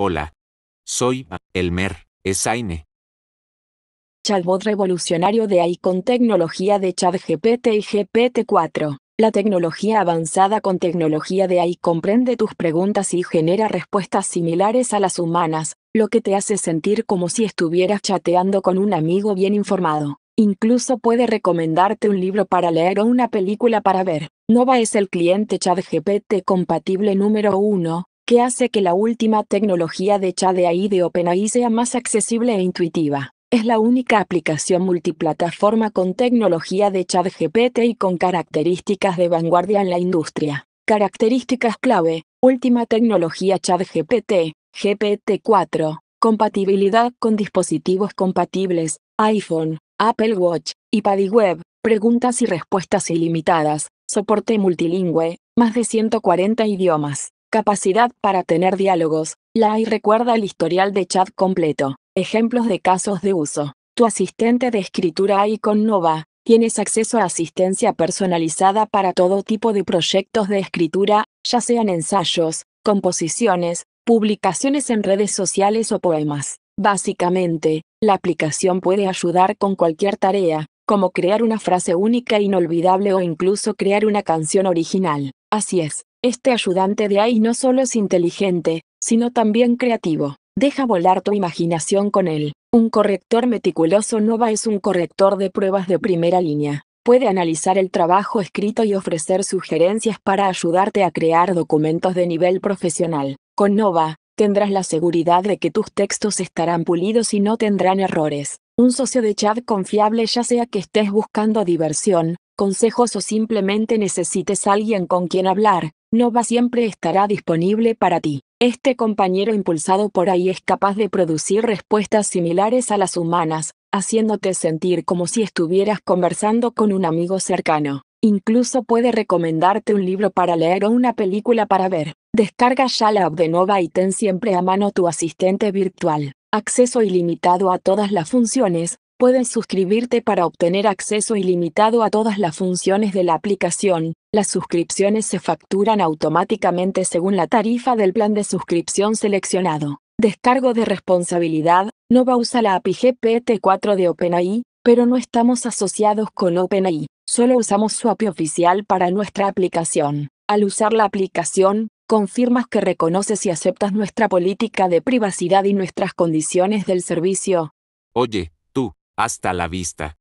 Hola. Soy Elmer Esaine. Chatbot revolucionario de AI con tecnología de ChatGPT y GPT-4. La tecnología avanzada con tecnología de AI comprende tus preguntas y genera respuestas similares a las humanas, lo que te hace sentir como si estuvieras chateando con un amigo bien informado. Incluso puede recomendarte un libro para leer o una película para ver. Nova es el cliente ChatGPT compatible número 1, que hace que la última tecnología de chat de OpenAI sea más accesible e intuitiva. Es la única aplicación multiplataforma con tecnología de GPT y con características de vanguardia en la industria. Características clave, última tecnología chat GPT-4, compatibilidad con dispositivos compatibles, iPhone, Apple Watch, iPad y Web, preguntas y respuestas ilimitadas, soporte multilingüe, más de 140 idiomas. Capacidad para tener diálogos. La AI recuerda el historial de chat completo. Ejemplos de casos de uso. Tu asistente de escritura AI con Nova. Tienes acceso a asistencia personalizada para todo tipo de proyectos de escritura, ya sean ensayos, composiciones, publicaciones en redes sociales o poemas. Básicamente, la aplicación puede ayudar con cualquier tarea, como crear una frase única e inolvidable o incluso crear una canción original. Así es, este ayudante de AI no solo es inteligente, sino también creativo. Deja volar tu imaginación con él. Un corrector meticuloso Nova es un corrector de pruebas de primera línea. Puede analizar el trabajo escrito y ofrecer sugerencias para ayudarte a crear documentos de nivel profesional. Con Nova, tendrás la seguridad de que tus textos estarán pulidos y no tendrán errores. Un socio de chat confiable ya sea que estés buscando diversión, consejos o simplemente necesites alguien con quien hablar, Nova siempre estará disponible para ti. Este compañero impulsado por ahí es capaz de producir respuestas similares a las humanas, haciéndote sentir como si estuvieras conversando con un amigo cercano. Incluso puede recomendarte un libro para leer o una película para ver. Descarga ya la app de Nova y ten siempre a mano tu asistente virtual. Acceso ilimitado a todas las funciones, Puedes suscribirte para obtener acceso ilimitado a todas las funciones de la aplicación. Las suscripciones se facturan automáticamente según la tarifa del plan de suscripción seleccionado. Descargo de responsabilidad. Nova usa la API GPT-4 de OpenAI, pero no estamos asociados con OpenAI. Solo usamos su API oficial para nuestra aplicación. Al usar la aplicación, confirmas que reconoces y aceptas nuestra política de privacidad y nuestras condiciones del servicio. Oye, hasta la vista.